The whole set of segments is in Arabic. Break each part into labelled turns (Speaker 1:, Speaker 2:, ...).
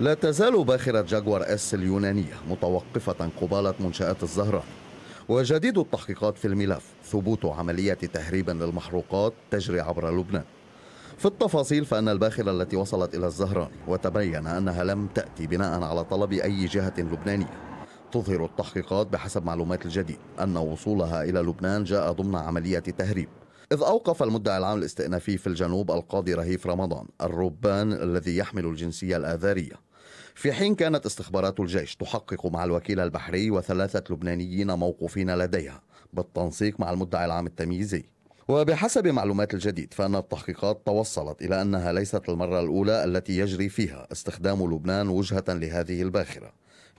Speaker 1: لا تزال باخرة جاكوار اس اليونانية متوقفة قبالة منشآت الزهرة وجديد التحقيقات في الملف ثبوت عملية تهريب للمحروقات تجري عبر لبنان في التفاصيل فأن الباخرة التي وصلت إلى الزهران وتبين أنها لم تأتي بناء على طلب أي جهة لبنانية تظهر التحقيقات بحسب معلومات الجديد أن وصولها إلى لبنان جاء ضمن عملية تهريب إذ أوقف المدعي العام الاستئنافي في الجنوب القاضي رهيف رمضان الربان الذي يحمل الجنسية الآذارية في حين كانت استخبارات الجيش تحقق مع الوكيل البحري وثلاثة لبنانيين موقوفين لديها بالتنسيق مع المدعي العام التمييزي وبحسب معلومات الجديد فإن التحقيقات توصلت إلى أنها ليست المرة الأولى التي يجري فيها استخدام لبنان وجهة لهذه الباخرة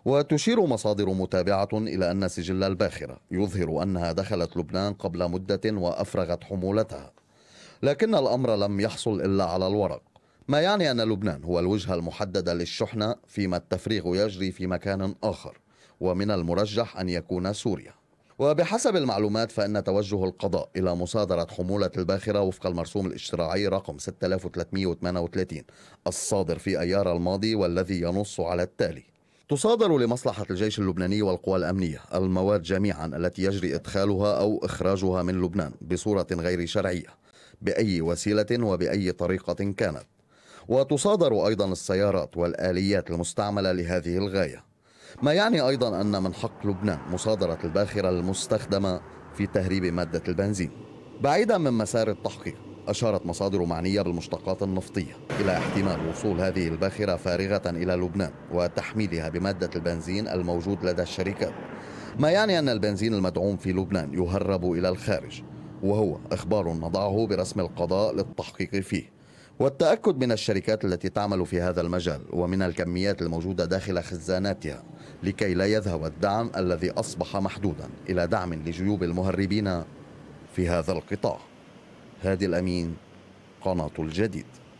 Speaker 1: وتشير مصادر متابعة إلى أن سجل الباخرة يظهر أنها دخلت لبنان قبل مدة وأفرغت حمولتها لكن الأمر لم يحصل إلا على الورق ما يعني أن لبنان هو الوجهة المحددة للشحنة فيما التفريغ يجري في مكان آخر ومن المرجح أن يكون سوريا وبحسب المعلومات فإن توجه القضاء إلى مصادرة حمولة الباخرة وفق المرسوم الاشتراعي رقم 6338 الصادر في أيار الماضي والذي ينص على التالي تصادر لمصلحة الجيش اللبناني والقوى الأمنية المواد جميعا التي يجري إدخالها أو إخراجها من لبنان بصورة غير شرعية بأي وسيلة وبأي طريقة كانت وتصادر أيضا السيارات والآليات المستعملة لهذه الغاية ما يعني أيضا أن من حق لبنان مصادرة الباخرة المستخدمة في تهريب مادة البنزين بعيدا من مسار التحقيق أشارت مصادر معنية بالمشتقات النفطية إلى احتمال وصول هذه الباخرة فارغة إلى لبنان وتحميلها بمادة البنزين الموجود لدى الشركات ما يعني أن البنزين المدعوم في لبنان يهرب إلى الخارج وهو إخبار نضعه برسم القضاء للتحقيق فيه والتأكد من الشركات التي تعمل في هذا المجال ومن الكميات الموجودة داخل خزاناتها لكي لا يذهب الدعم الذي أصبح محدودا إلى دعم لجيوب المهربين في هذا القطاع هادي الأمين قناة الجديد